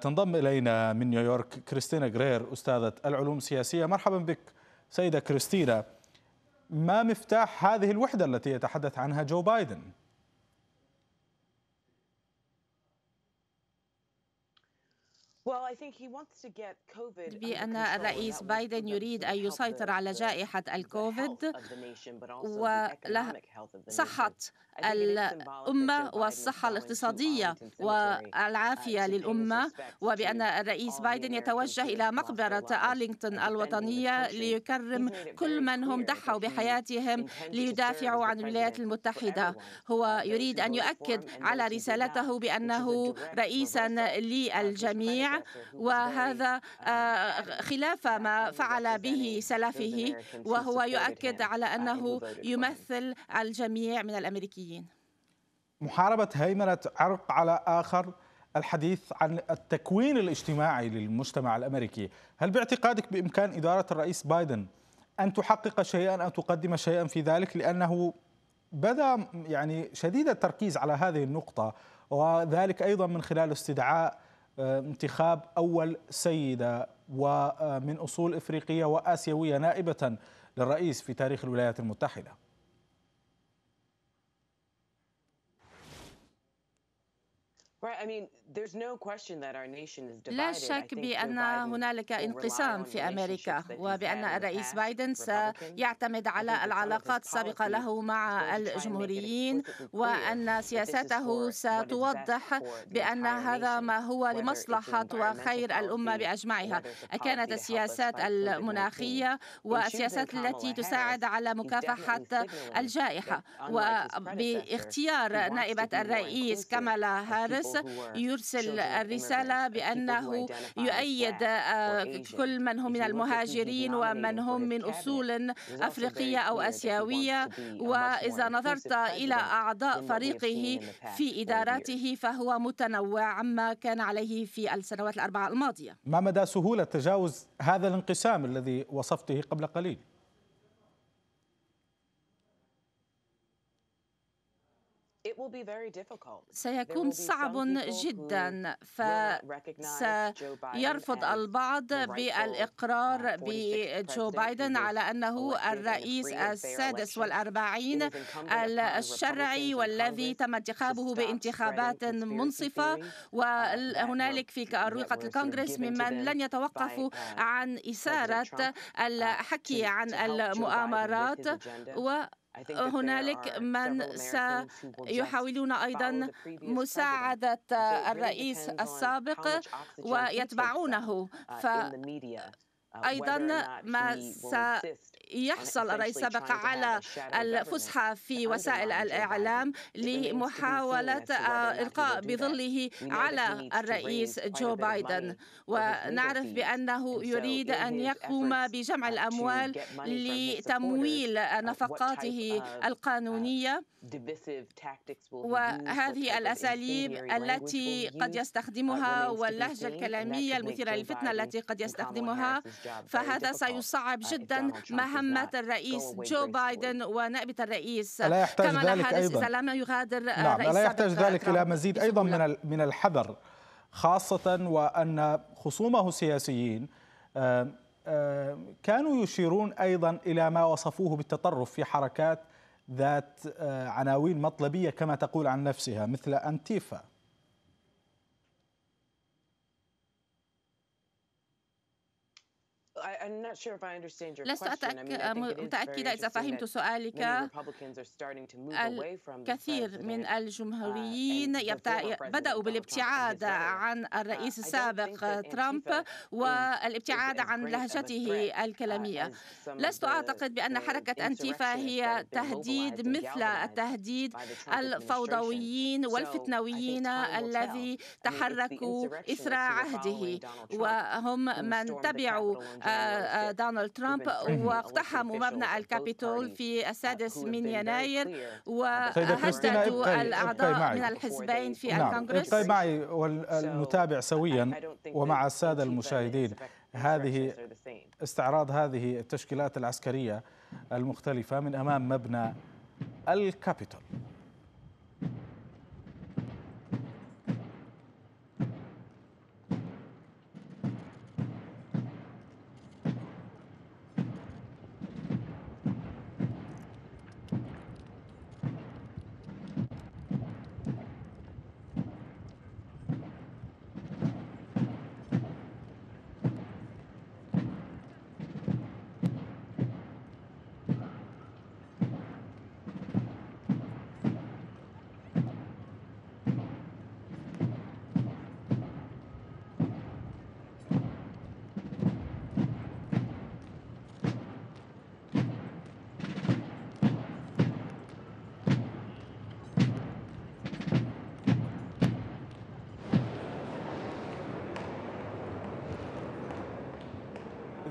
تنضم إلينا من نيويورك كريستينا غرير أستاذة العلوم السياسية مرحبا بك سيدة كريستينا ما مفتاح هذه الوحدة التي يتحدث عنها جو بايدن؟ بأن الرئيس بايدن يريد أن يسيطر على جائحة الكوفيد وصحة الأمة والصحة الاقتصادية والعافية uh, للأمة وبأن الرئيس بايدن يتوجه إلى مقبرة أرلينغتون الوطنية ليكرم كل من هم ضحوا بحياتهم ليدافعوا عن الولايات المتحدة هو uh, يريد أن يؤكد على رسالته بأنه رئيسا للجميع وهذا آه، خلاف ما فعل به سلفه وهو يؤكد على أنه يمثل الجميع من الأمريكيين محاربة هيمنة عرق على آخر الحديث عن التكوين الاجتماعي للمجتمع الامريكي، هل باعتقادك بامكان اداره الرئيس بايدن ان تحقق شيئا او تقدم شيئا في ذلك لانه بدا يعني شديد التركيز على هذه النقطه وذلك ايضا من خلال استدعاء انتخاب أول سيدة ومن أصول إفريقية وآسيوية نائبة للرئيس في تاريخ الولايات المتحدة Right, I mean, لا شك بأن هنالك انقسام في أمريكا وبأن الرئيس بايدن سيعتمد على العلاقات السابقة له مع الجمهوريين وأن سياسته ستوضح بأن هذا ما هو لمصلحة وخير الأمة بأجمعها كانت السياسات المناخية والسياسات التي تساعد على مكافحة الجائحة وباختيار نائبة الرئيس كاملا هارس يرسل الرسالة بأنه يؤيد آه، كل من هم من المهاجرين ومن هم من أصول أفريقية أو أسيوية وإذا نظرت إلى أعضاء فريقه في طيب، إدارته فهو متنوع عما كان عليه في السنوات الأربعة الماضية ما مدى سهولة تجاوز هذا الانقسام الذي وصفته قبل قليل؟ سيكون صعب جدا فسيرفض البعض بالإقرار بجو بايدن على أنه الرئيس السادس والأربعين الشرعي والذي تم انتخابه بانتخابات منصفة uh, وهنالك في أروقة الكونغرس ممن لن يتوقفوا uh, عن إثارة uh, الحكي عن المؤامرات و هنالك من سيحاولون أيضا مساعدة الرئيس السابق ويتبعونه uh, uh, ف أيضا ما يحصل الرئيس سبق على الفسحة في وسائل الإعلام لمحاولة إلقاء بظله على الرئيس جو بايدن ونعرف بأنه يريد أن يقوم بجمع uh, الأموال لتمويل uh, نفقاته uh, القانونية وهذه الأساليب التي قد يستخدمها واللهجة الكلامية المثيرة للفتنة التي قد يستخدمها فهذا سيصعب جدا مهام مهمة نعم. الرئيس جو بايدن ونائبة الرئيس ألا يحتاج ذلك أيضا. إذا لم يغادر آه، نعم لا يحتاج ذلك إلى مزيد أيضا من من الحذر خاصة وأن خصومه السياسيين آه، آه، كانوا يشيرون أيضا إلى ما وصفوه بالتطرف في حركات ذات عناوين مطلبية كما تقول عن نفسها مثل أنتيفا لست أتأك... متأكدة إذا فهمت سؤالك الكثير من الجمهوريين uh, بدأوا بالابتعاد عن uh, الرئيس السابق ترامب والابتعاد عن لهجته الكلامية لست أعتقد بأن حركة أنتيفا هي تهديد مثل التهديد الفوضويين والفتنويين الذي تحركوا إثر عهده وهم من تبعوا آه، دونالد ترامب أمم. واقتحموا مبنى الكابيتول في السادس من يناير وهددوا طيب، الأعضاء من الحزبين في نعم. الكونغرس ابقي معي والمتابع سويا ومع السادة المشاهدين هذه استعراض هذه التشكيلات العسكرية المختلفة من أمام مبنى الكابيتول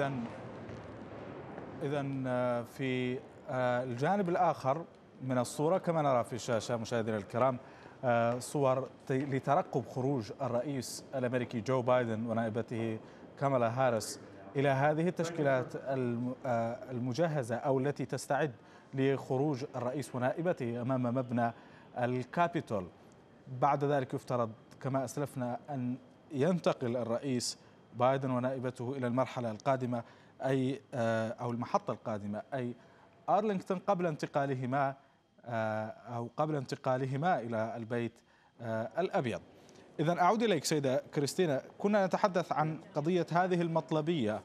اذا اذا آه، في آه، الجانب الاخر من الصوره كما نرى في الشاشه مشاهدينا الكرام آه، صور لترقب خروج الرئيس الامريكي جو بايدن ونائبته كامالا هارس الى هذه التشكيلات المجهزه او التي تستعد لخروج الرئيس ونائبته امام مبنى الكابيتول بعد ذلك يفترض كما اسلفنا ان ينتقل الرئيس بايدن ونائبته إلى المرحلة القادمة أي آه، أو المحطة القادمة أي أرلينغتون قبل انتقالهما آه، أو قبل انتقالهما إلى البيت آه، الأبيض إذا أعود إليك سيدة كريستينا كنا نتحدث عن قضية هذه المطلبية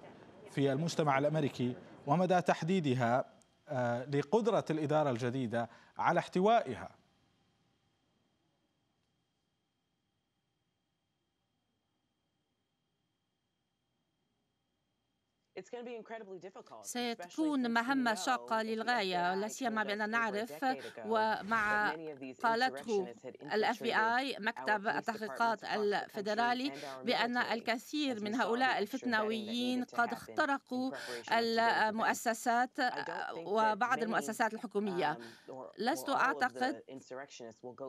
في المجتمع الأمريكي ومدى تحديدها لقدرة الإدارة الجديدة على احتوائها ستكون مهمة شاقة للغاية لا سيما بأننا نعرف ومع قالته الاف بي اي مكتب التحقيقات الفيدرالي بأن الكثير من هؤلاء الفتنويين قد اخترقوا المؤسسات وبعض المؤسسات الحكومية um, لست أعتقد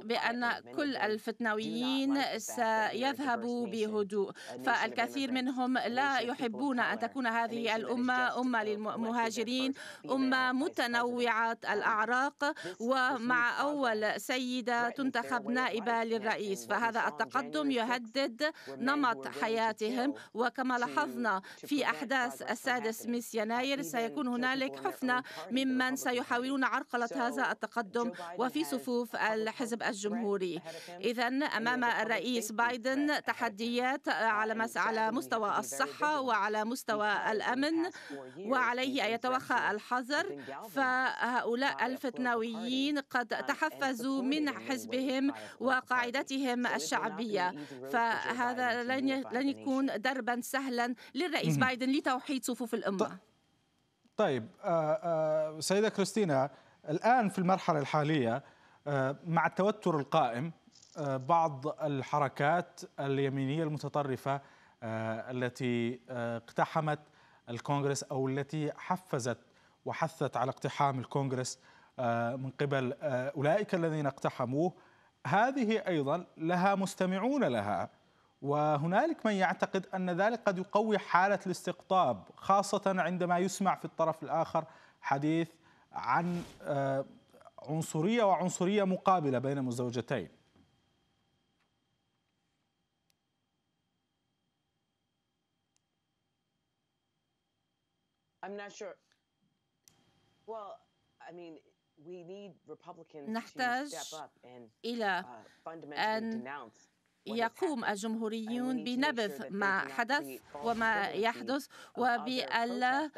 بأن كل الفتنويين سيذهبوا بهدوء فالكثير منهم لا يحبون أن تكون هذه هذه يعني الأمة أمة للمهاجرين أمة متنوعة الأعراق ومع أول سيدة تنتخب نائبة للرئيس فهذا التقدم يهدد نمط حياتهم وكما لاحظنا في أحداث السادس من يناير سيكون هنالك حفنة ممن سيحاولون عرقلة هذا التقدم وفي صفوف الحزب الجمهوري إذا أمام الرئيس بايدن تحديات على على مستوى الصحة وعلى مستوى الأمن الأمن وعليه أن يتوخى الحذر فهؤلاء الفتنويين قد تحفزوا من حزبهم وقاعدتهم الشعبية فهذا لن يكون دربا سهلا للرئيس بايدن لتوحيد صفوف الأمة طيب آه، آه، سيدة كريستينا الآن في المرحلة الحالية آه، مع التوتر القائم بعض الحركات اليمينية المتطرفة التي اقتحمت الكونغرس أو التي حفزت وحثت على اقتحام الكونغرس آه، من قبل آه، أولئك الذين اقتحموه هذه أيضا لها مستمعون لها وهنالك من يعتقد أن ذلك قد يقوي حالة الاستقطاب خاصة عندما يسمع في الطرف الآخر حديث عن آه، عنصرية وعنصرية مقابلة بين مزوجتين I'm not sure. Well, I mean, we need Republicans to step up and uh, fundamentally and denounce يقوم الجمهوريون بنبذ ما حدث وما يحدث وبألا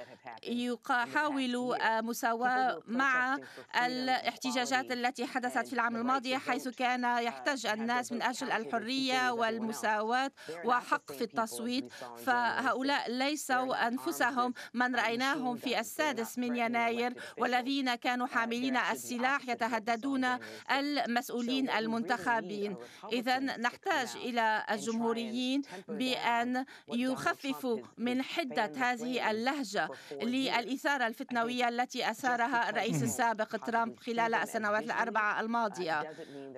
يحاولوا مساواة مع الاحتجاجات التي حدثت في العام الماضي حيث كان uh, يحتج الناس من أجل الحرية والمساواة وحق في التصويت فهؤلاء ليسوا أنفسهم من رأيناهم في السادس من يناير والذين كانوا uh, حاملين السلاح يتهددون المسؤولين المنتخبين إذا نحتاج يحتاج إلى الجمهوريين بأن يخففوا من حدة هذه اللهجة للإثارة الفتنوية التي أثارها الرئيس السابق ترامب خلال السنوات الأربعة uh, الماضية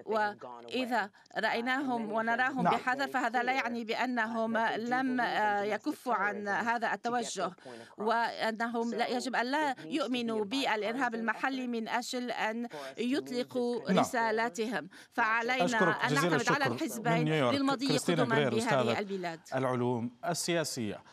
وإذا uh, رأيناهم ونراهم بحذر فهذا لا يعني بأنهم uh, لم يكفوا عن هذا التوجه وأنهم يجب أن لا يؤمنوا بالإرهاب المحلي من أجل أن يطلقوا رسالاتهم فعلينا أن نعتمد على الحزبين نيويورك للمضي قدما بهذه البلاد العلوم السياسية